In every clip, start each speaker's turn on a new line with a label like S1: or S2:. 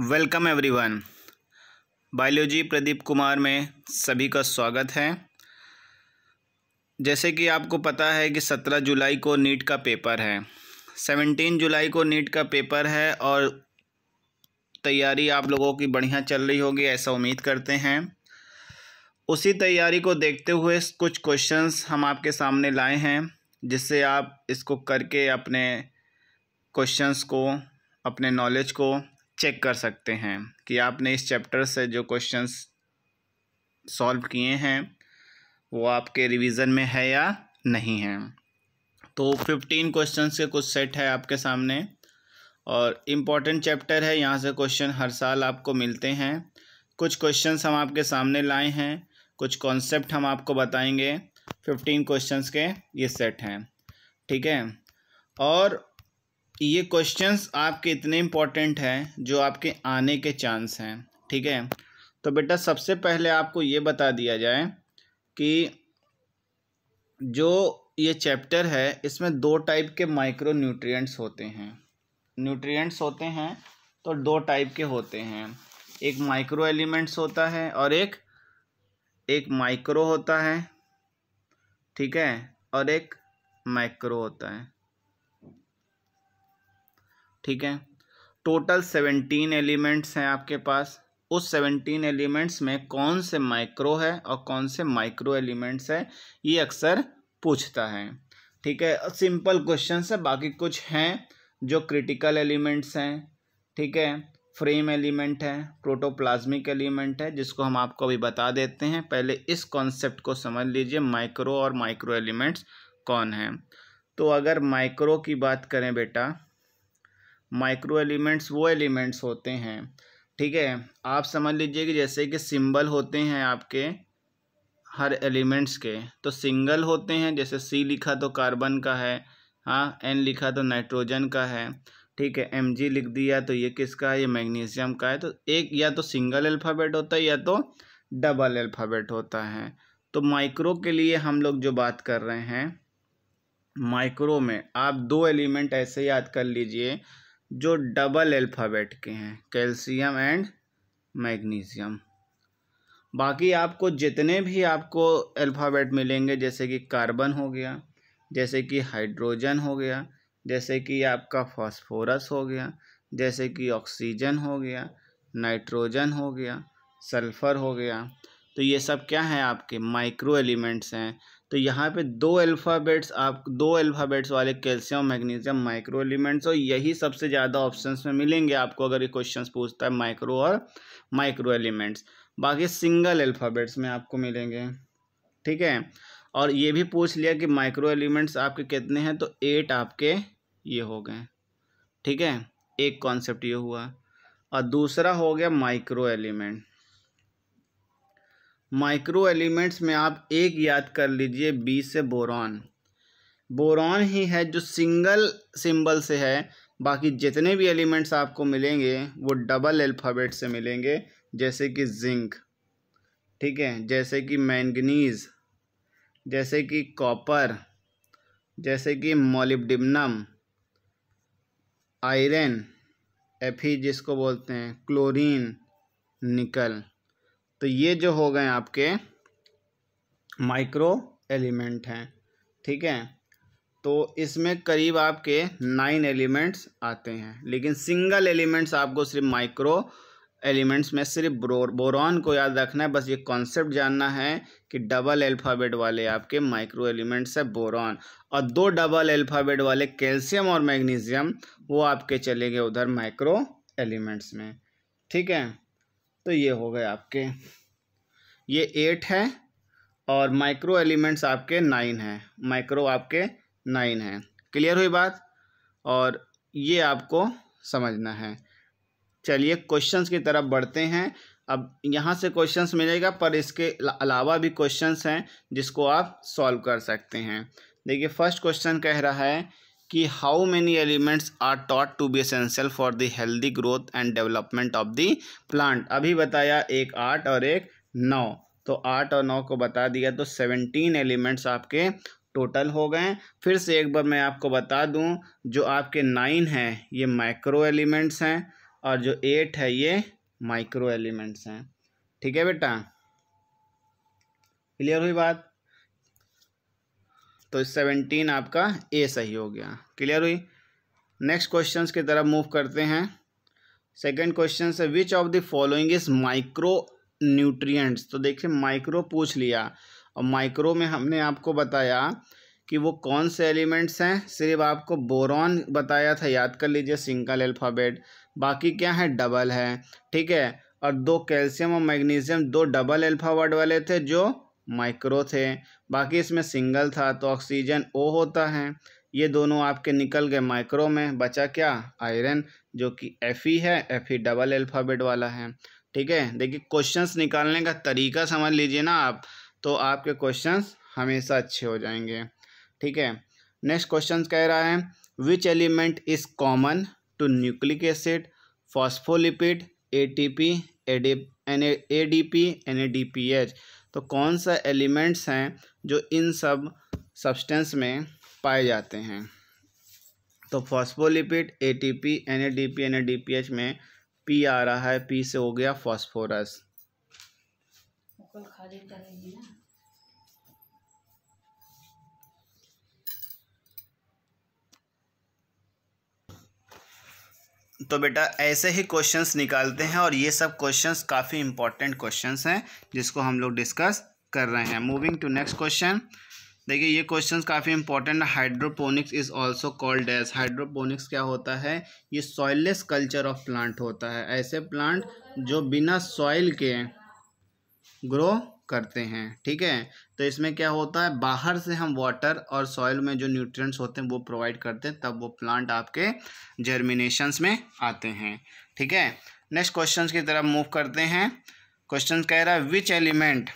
S1: welcome everyone biology Pradeep Kumar में सभी का स्वागत है जैसे कि आपको पता है कि सत्रह जुलाई को नीट का पेपर है सेवनटीन जुलाई को नीट का पेपर है और तैयारी आप लोगों की बढ़िया चल रही होगी ऐसा उम्मीद करते हैं उसी तैयारी को देखते हुए कुछ क्वेश्चंस हम आपके सामने लाए हैं जिससे आप इसको करके अपने क्वेश्चंस को अपने नॉलेज को चेक कर सकते हैं कि आपने इस चैप्टर से जो क्वेश्चंस सॉल्व किए हैं वो आपके रिवीजन में है या नहीं है तो फिफ्टीन क्वेश्चंस के कुछ सेट है आपके सामने और इम्पॉर्टेंट चैप्टर है यहाँ से क्वेश्चन हर साल आपको मिलते हैं कुछ क्वेश्चंस हम आपके सामने लाए हैं कुछ कॉन्सेप्ट हम आपको बताएंगे फिफ्टीन क्वेश्चंस के ये सेट हैं ठीक है और ये क्वेश्चंस आपके इतने इम्पॉर्टेंट हैं जो आपके आने के चांस हैं ठीक है तो बेटा सबसे पहले आपको ये बता दिया जाए कि जो ये चैप्टर है इसमें दो टाइप के माइक्रो न्यूट्रिएंट्स होते हैं न्यूट्रिएंट्स होते हैं तो दो टाइप के होते हैं एक माइक्रो एलिमेंट्स होता है और एक एक माइक्रो होता है ठीक है और एक माइक्रो होता है ठीक है टोटल सेवेंटीन एलिमेंट्स हैं आपके पास उस सेवेंटीन एलिमेंट्स में कौन से माइक्रो है और कौन से माइक्रो एलिमेंट्स है ये अक्सर पूछता है ठीक है सिंपल क्वेश्चन है बाकी कुछ हैं जो क्रिटिकल एलिमेंट्स हैं ठीक है फ्रेम एलिमेंट है प्रोटोप्लाज्मिक एलिमेंट है जिसको हम आपको अभी बता देते हैं पहले इस कॉन्सेप्ट को समझ लीजिए माइक्रो और माइक्रो एलिमेंट्स कौन हैं तो अगर माइक्रो की बात करें बेटा माइक्रो एलिमेंट्स वो एलिमेंट्स होते हैं ठीक है आप समझ लीजिए कि जैसे कि सिंबल होते हैं आपके हर एलिमेंट्स के तो सिंगल होते हैं जैसे सी लिखा तो कार्बन का है हाँ एन लिखा तो नाइट्रोजन का है ठीक है एम जी लिख दिया तो ये किसका है ये मैग्नीशियम का है तो एक या तो सिंगल अल्फ़ाबेट होता है या तो डबल अल्फ़ाबेट होता है तो माइक्रो के लिए हम लोग जो बात कर रहे हैं माइक्रो में आप दो एलिमेंट ऐसे याद कर लीजिए जो डबल अल्फ़ाबेट के हैं कैल्शियम एंड मैग्नीशियम बाकी आपको जितने भी आपको अल्फ़ाबेट मिलेंगे जैसे कि कार्बन हो गया जैसे कि हाइड्रोजन हो गया जैसे कि आपका फास्फोरस हो गया जैसे कि ऑक्सीजन हो गया नाइट्रोजन हो गया सल्फ़र हो गया तो ये सब क्या है आपके माइक्रो एलिमेंट्स हैं तो यहाँ पे दो अल्फ़ाबेट्स आप दो अल्फ़ाबेट्स वाले कैल्शियम मैग्नीशियम माइक्रो एलिमेंट्स और यही सबसे ज़्यादा ऑप्शंस में मिलेंगे आपको अगर ये क्वेश्चन पूछता है माइक्रो और माइक्रो एलिमेंट्स बाकी सिंगल अल्फ़ाबेट्स में आपको मिलेंगे ठीक है और ये भी पूछ लिया कि माइक्रो एलिमेंट्स आपके कितने हैं तो एट आपके ये हो गए ठीक है एक कॉन्सेप्ट ये हुआ और दूसरा हो गया माइक्रो एलिमेंट माइक्रो एलिमेंट्स में आप एक याद कर लीजिए बी से बोरॉन बोरॉन ही है जो सिंगल सिंबल से है बाकी जितने भी एलिमेंट्स आपको मिलेंगे वो डबल अल्फ़ाबेट से मिलेंगे जैसे कि जिंक ठीक है जैसे कि मैंगनीज़ जैसे कि कॉपर जैसे कि मोलिबडिमनम आयरन एफी जिसको बोलते हैं क्लोरीन निकल तो ये जो हो गए आपके माइक्रो एलिमेंट हैं ठीक है तो इसमें करीब आपके नाइन एलिमेंट्स आते हैं लेकिन सिंगल एलिमेंट्स आपको सिर्फ माइक्रो एलिमेंट्स में सिर्फ बोरॉन को याद रखना है बस ये कॉन्सेप्ट जानना है कि डबल अल्फ़ाबेट वाले आपके माइक्रो एलिमेंट्स है बोरॉन और दो डबल अल्फ़ाबेट वाले कैल्शियम और मैग्नीशियम वो आपके चले गए उधर माइक्रो एलिमेंट्स में ठीक है तो ये हो गए आपके ये एट है और माइक्रो एलिमेंट्स आपके नाइन हैं माइक्रो आपके नाइन हैं क्लियर हुई बात और ये आपको समझना है चलिए क्वेश्चंस की तरफ बढ़ते हैं अब यहाँ से क्वेश्चंस मिलेगा पर इसके अलावा भी क्वेश्चंस हैं जिसको आप सॉल्व कर सकते हैं देखिए फर्स्ट क्वेश्चन कह रहा है कि how many elements are thought to be essential for the healthy growth and development of the plant अभी बताया एक आठ और एक नौ तो आठ और नौ को बता दिया तो सेवनटीन एलिमेंट्स आपके टोटल हो गए फिर से एक बार मैं आपको बता दूं जो आपके नाइन हैं ये माइक्रो एलिमेंट्स हैं और जो एट है ये माइक्रो एलिमेंट्स हैं ठीक है बेटा क्लियर हुई बात तो सेवनटीन आपका ए सही हो गया क्लियर हुई नेक्स्ट क्वेश्चंस की तरफ मूव करते हैं सेकंड क्वेश्चन है which of the following is micro nutrients तो देखिए माइक्रो पूछ लिया और माइक्रो में हमने आपको बताया कि वो कौन से एलिमेंट्स हैं सिर्फ आपको बोरॉन बताया था याद कर लीजिए सिंगल अल्फ़ाबेट बाकी क्या है डबल है ठीक है और दो कैल्शियम और मैग्नीशियम दो डबल एल्फ़ा वर्ड वाले थे जो माइक्रो थे बाकी इसमें सिंगल था तो ऑक्सीजन ओ होता है ये दोनों आपके निकल गए माइक्रो में बचा क्या आयरन जो कि एफ ई है एफ ई डबल अल्फ़ाबेट वाला है ठीक है देखिए क्वेश्चंस निकालने का तरीका समझ लीजिए ना आप तो आपके क्वेश्चंस हमेशा अच्छे हो जाएंगे ठीक है नेक्स्ट क्वेश्चन कह रहा है which element is common to nucleic acid phospholipid A T P A D N A D P N A D P H तो कौन सा एलिमेंट्स हैं जो इन सब सब्सटेंस में पाए जाते हैं तो phospholipid A T P N A D P N A D P H में पी आ रहा है पी से हो गया फॉस्फोरस तो बेटा ऐसे ही क्वेश्चंस निकालते हैं और ये सब क्वेश्चंस काफ़ी इंपॉर्टेंट क्वेश्चंस हैं जिसको हम लोग डिस्कस कर रहे हैं मूविंग टू नेक्स्ट क्वेश्चन देखिए ये क्वेश्चन काफ़ी इंपॉर्टेंट है hydroponics is also called as hydroponics क्या होता है ये सॉइललेस कल्चर ऑफ प्लांट होता है ऐसे प्लांट जो बिना सॉइल के ग्रो करते हैं ठीक है तो इसमें क्या होता है बाहर से हम वाटर और सॉइल में जो न्यूट्रिएंट्स होते हैं वो प्रोवाइड करते हैं तब वो प्लांट आपके जर्मिनेशंस में आते हैं ठीक है नेक्स्ट क्वेश्चन की तरफ मूव करते हैं क्वेश्चन कह रहा है which element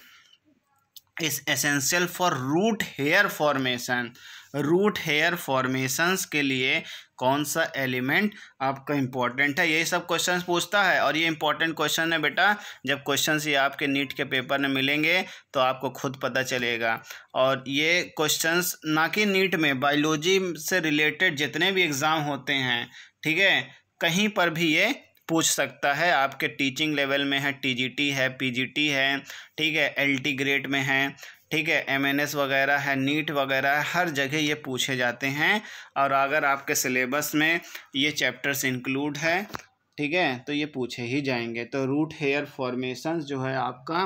S1: is essential for root hair formation root hair formations के लिए कौन सा एलिमेंट आपका इम्पॉर्टेंट है यही सब क्वेश्चंस पूछता है और ये इंपॉर्टेंट क्वेश्चन है बेटा जब क्वेश्चंस ये आपके नीट के पेपर में मिलेंगे तो आपको खुद पता चलेगा और ये क्वेश्चंस ना कि नीट में बायोलॉजी से रिलेटेड जितने भी एग्ज़ाम होते हैं ठीक है कहीं पर भी ये पूछ सकता है आपके टीचिंग लेवल में है टी है पी है ठीक है एल ग्रेड में है ठीक है एमएनएस वगैरह है नीट वगैरह है हर जगह ये पूछे जाते हैं और अगर आपके सिलेबस में ये चैप्टर्स इंक्लूड है ठीक है तो ये पूछे ही जाएंगे तो रूट हेयर फॉर्मेशन जो है आपका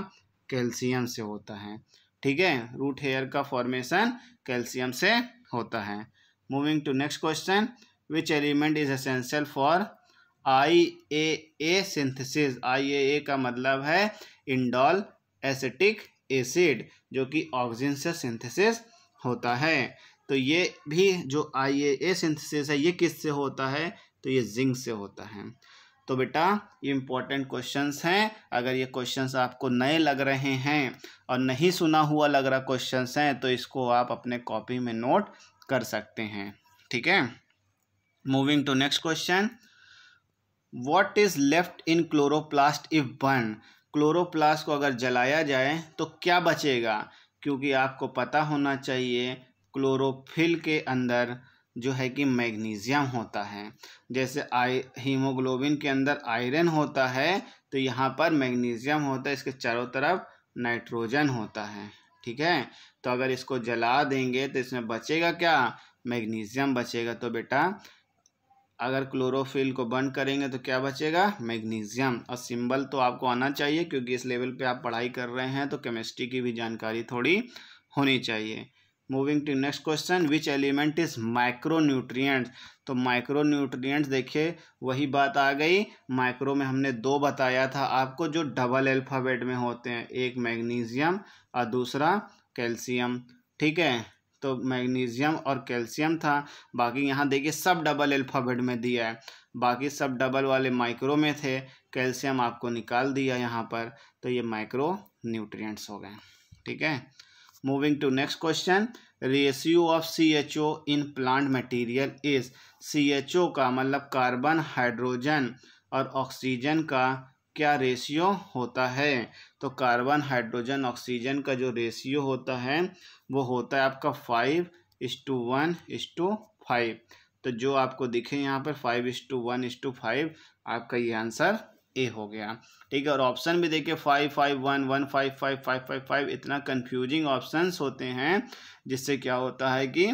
S1: कैल्शियम से होता है ठीक है रूट हेयर का फॉर्मेशन कैल्शियम से होता है moving to next question which element is essential for I A A synthesis I A A का मतलब है इंडॉल एसिटिक एसिड जो कि ऑक्सीजन से सिंथेसिस होता है तो ये भी जो आई ए सिंथेसिस है ये किस से होता है तो ये जिंक से होता है तो बेटा ये इम्पॉर्टेंट क्वेश्चंस हैं अगर ये क्वेश्चंस आपको नए लग रहे हैं और नहीं सुना हुआ लग रहा क्वेश्चंस हैं तो इसको आप अपने कॉपी में नोट कर सकते हैं ठीक है moving to next question what is left in chloroplast if burn chloroplast को अगर जलाया जाए तो क्या बचेगा क्योंकि आपको पता होना चाहिए क्लोरोफिल के अंदर जो है कि मैग्नीशियम होता है जैसे आई हीमोग्लोबिन के अंदर आयरन होता है तो यहाँ पर मैग्नीशियम होता है इसके चारों तरफ नाइट्रोजन होता है ठीक है तो अगर इसको जला देंगे तो इसमें बचेगा क्या मैग्नीशियम बचेगा तो बेटा अगर क्लोरोफिल को बंद करेंगे तो क्या बचेगा मैग्नीशियम और सिंबल तो आपको आना चाहिए क्योंकि इस लेवल पे आप पढ़ाई कर रहे हैं तो केमिस्ट्री की भी जानकारी थोड़ी होनी चाहिए moving to next question which element is micro nutrients तो माइक्रो न्यूट्रियट्स देखिए वही बात आ गई माइक्रो में हमने दो बताया था आपको जो डबल एल्फ़ाबेट में होते हैं एक मैग्नीशियम और दूसरा कैल्शियम ठीक है तो मैग्नीशियम और कैल्शियम था बाकी यहाँ देखिए सब डबल अल्फ़ाबेट में दिया है बाकी सब डबल वाले माइक्रो में थे कैल्शियम आपको निकाल दिया यहाँ पर तो ये माइक्रो न्यूट्रिएंट्स हो गए ठीक है moving to next question ratio of C H O in plant material is C H O का मतलब कार्बन हाइड्रोजन और ऑक्सीजन का क्या रेशियो होता है तो कार्बन हाइड्रोजन ऑक्सीजन का जो रेशियो होता है वो होता है आपका five is to one is to five तो जो आपको दिखे यहाँ पर five is to one is to five आपका ये आंसर ए हो गया ठीक है और ऑप्शन भी देखिए five five one one five five five five five इतना कन्फ्यूजिंग ऑप्शन होते हैं जिससे क्या होता है कि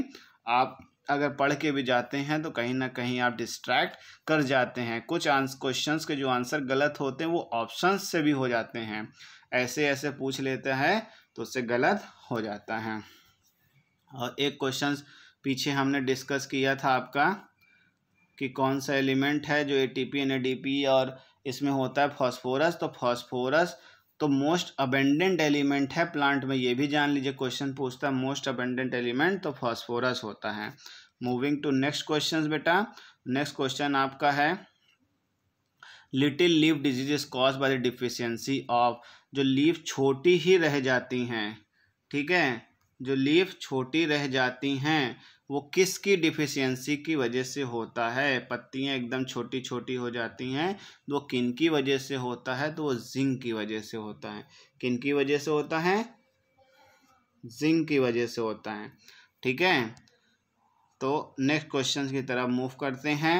S1: आप अगर पढ़ के भी जाते हैं तो कहीं ना कहीं आप डिस्ट्रैक्ट कर जाते हैं कुछ आंस क्वेश्चंस के जो आंसर गलत होते हैं वो ऑप्शंस से भी हो जाते हैं ऐसे ऐसे पूछ लेते हैं तो उससे गलत हो जाता है और एक क्वेश्चन पीछे हमने डिस्कस किया था आपका कि कौन सा एलिमेंट है जो A T P N A D P और इसमें होता है फॉस्फोरस तो फॉस्फोरस तो मोस्ट अबेंडेंट एलिमेंट है प्लांट में ये भी जान लीजिए क्वेश्चन पूछता है मोस्ट अबेंडेंट एलिमेंट तो फॉस्फोरस होता है मूविंग टू नेक्स्ट क्वेश्चन बेटा नेक्स्ट क्वेश्चन आपका है little leaf disease cause by the deficiency of जो लीव छोटी ही रह जाती हैं ठीक है जो लीव छोटी रह जाती हैं वो किसकी डिफिशियंसी की वजह से होता है पत्तियाँ एकदम छोटी छोटी हो जाती हैं तो वो किन की वजह से होता है तो वो जिंक की वजह से होता है किन की वजह से होता है जिंक की वजह से होता है ठीक है तो नेक्स्ट क्वेश्चन की तरफ मूव करते हैं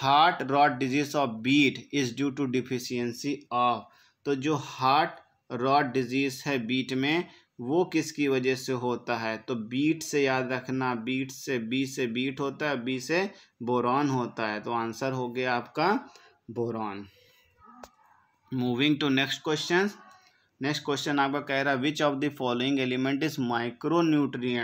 S1: heart rot disease of beet is due to deficiency of तो जो हार्ट रॉट डिजीज़ है बीट में वो किसकी वजह से होता है तो बीट से याद रखना बीट से बी से बीट होता है बी से बोरॉन होता है तो आंसर हो गया आपका boron moving to next question next question आपका कह रहा है which of the following element is micro nutrient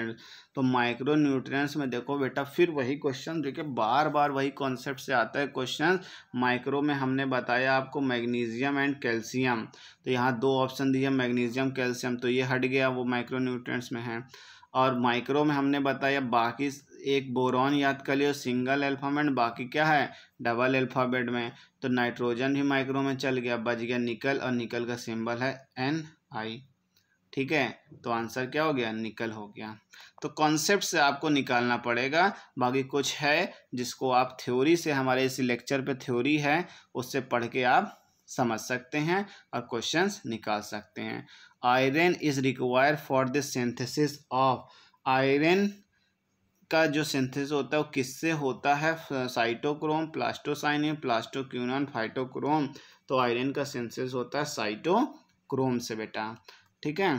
S1: तो माइक्रो न्यूट्रियस में देखो बेटा फिर वही क्वेश्चन देखिए बार बार वही कॉन्सेप्ट से आता है क्वेश्चन माइक्रो में हमने बताया आपको मैग्नीशियम एंड कैल्शियम तो यहाँ दो ऑप्शन दिए मैग्नीशियम कैल्शियम तो ये हट गया वो माइक्रो न्यूट्रिएंट्स में है और माइक्रो में हमने बताया बाकी एक बोरॉन याद कर लियो सिंगल अल्फाबेट बाकी क्या है डबल अल्फाबेट में तो नाइट्रोजन भी माइक्रो में चल गया बच गया निकल और निकल का सिंबल है एन आई ठीक है तो आंसर क्या हो गया निकल हो गया तो कॉन्सेप्ट से आपको निकालना पड़ेगा बाकी कुछ है जिसको आप थ्योरी से हमारे इस लेक्चर पे थ्योरी है उससे पढ़ के आप समझ सकते हैं और क्वेश्चंस निकाल सकते हैं iron is require for the synthesis of iron का जो सिंथेसिस होता है वो किससे होता है साइटोक्रोम प्लास्टोसाइन प्लास्टोक्यूनॉन फाइटोक्रोम तो आयरन का सिंथेसिस होता है साइटोक्रोम से बेटा ठीक है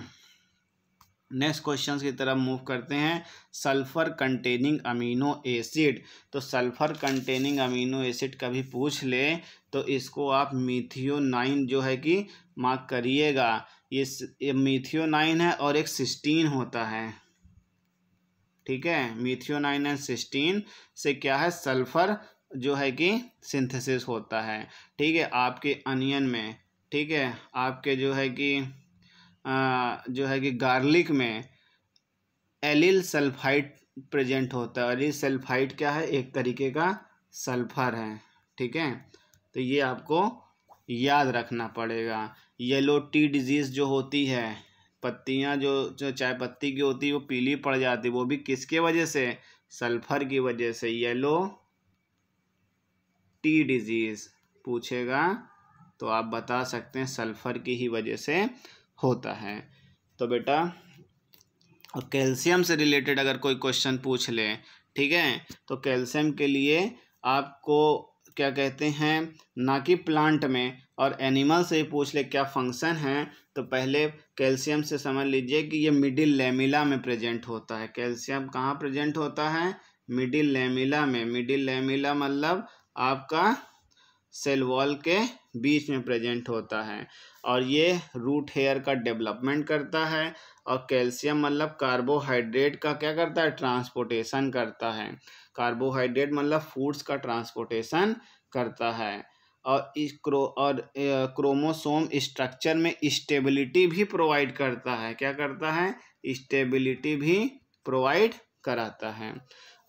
S1: नेक्स्ट क्वेश्चन की तरफ मूव करते हैं सल्फर कंटेनिंग अमीनो एसिड तो सल्फर कंटेनिंग अमीनो एसिड कभी पूछ ले तो इसको आप नाइन जो है कि मार्क करिएगा ये, ये नाइन है और एक सिस्टीन होता है ठीक है मिथियोनाइन एंड सिस्टीन से क्या है सल्फर जो है कि सिंथेसिस होता है ठीक है आपके अनियन में ठीक है आपके जो है कि आ, जो है कि गार्लिक में एलिल सल्फाइड प्रेजेंट होता है एलिल सल्फाइड क्या है एक तरीके का सल्फर है ठीक है तो ये आपको याद रखना पड़ेगा येलो टी डिजीज़ जो होती है पत्तियाँ जो जो चाय पत्ती की होती है वो पीली पड़ जाती वो भी किसके वजह से सल्फर की वजह से येलो टी डिजीज़ पूछेगा तो आप बता सकते हैं सल्फर की ही वजह से होता है तो बेटा और कैल्शियम से रिलेटेड अगर कोई क्वेश्चन पूछ ले ठीक है तो कैल्शियम के लिए आपको क्या कहते हैं ना कि प्लांट में और एनिमल से पूछ ले क्या फंक्शन है तो पहले कैल्शियम से समझ लीजिए कि ये मिडिल लेमिला में प्रेजेंट होता है कैल्शियम कहाँ प्रेजेंट होता है मिडिल लेमिला में मिडिल लेमिला मतलब आपका सेल वॉल के बीच में प्रेजेंट होता है और ये रूट हेयर का डेवलपमेंट करता है और कैल्शियम मतलब कार्बोहाइड्रेट का क्या करता है ट्रांसपोर्टेशन करता है कार्बोहाइड्रेट मतलब फूड्स का ट्रांसपोर्टेशन करता है और इस क्रो और क्रोमोसोम स्ट्रक्चर में स्टेबिलिटी भी प्रोवाइड करता है क्या करता है स्टेबिलिटी भी प्रोवाइड कराता है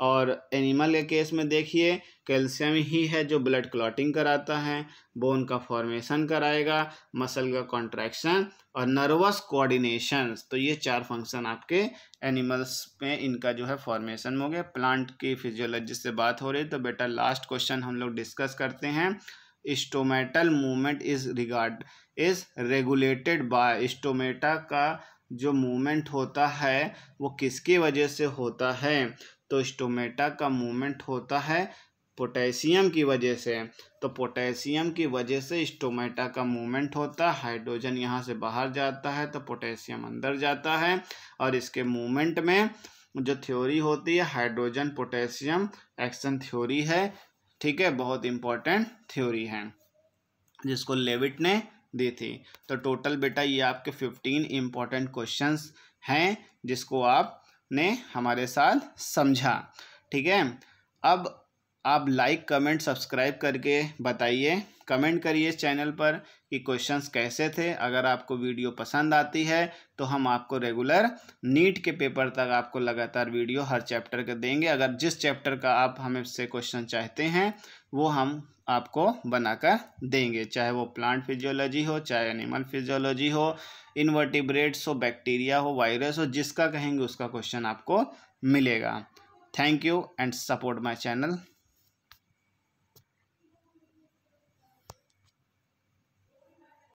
S1: और एनिमल के केस में देखिए कैल्शियम ही है जो ब्लड क्लॉटिंग कराता है बोन का फॉर्मेशन कराएगा मसल का कॉन्ट्रैक्शन और नर्वस कोऑर्डिनेशन तो ये चार फंक्शन आपके एनिमल्स में इनका जो है फॉर्मेशन हो गया प्लांट की फिजियोलॉजी से बात हो रही है तो बेटा लास्ट क्वेश्चन हम लोग डिस्कस करते हैं stomatal movement is regard is regulated by stomata का जो मूवमेंट होता है वो किसकी वजह से होता है तो स्टोमेटा का मूवमेंट होता है पोटेशियम की वजह से तो पोटेशियम की वजह से स्टोमेटा का मूवमेंट होता है हाइड्रोजन यहाँ से बाहर जाता है तो पोटेशियम अंदर जाता है और इसके मूवमेंट में जो थ्योरी होती है हाइड्रोजन पोटेशियम एक्शन थ्योरी है ठीक है बहुत इंपॉर्टेंट थ्योरी है जिसको लेविट ने दी थी तो टोटल बेटा ये आपके फिफ्टीन इम्पॉर्टेंट क्वेश्चंस हैं जिसको आपने हमारे साथ समझा ठीक है अब आप लाइक कमेंट सब्सक्राइब करके बताइए कमेंट करिए इस चैनल पर कि क्वेश्चंस कैसे थे अगर आपको वीडियो पसंद आती है तो हम आपको रेगुलर नीट के पेपर तक आपको लगातार वीडियो हर चैप्टर के देंगे अगर जिस चैप्टर का आप हमें से क्वेश्चन चाहते हैं वो हम आपको बनाकर देंगे चाहे वो प्लांट फिजियोलॉजी हो चाहे एनिमल फिजियोलॉजी हो इन्वर्टिब्रेट्स हो बैक्टीरिया हो वायरस हो जिसका कहेंगे उसका क्वेश्चन आपको मिलेगा thank you and support my channel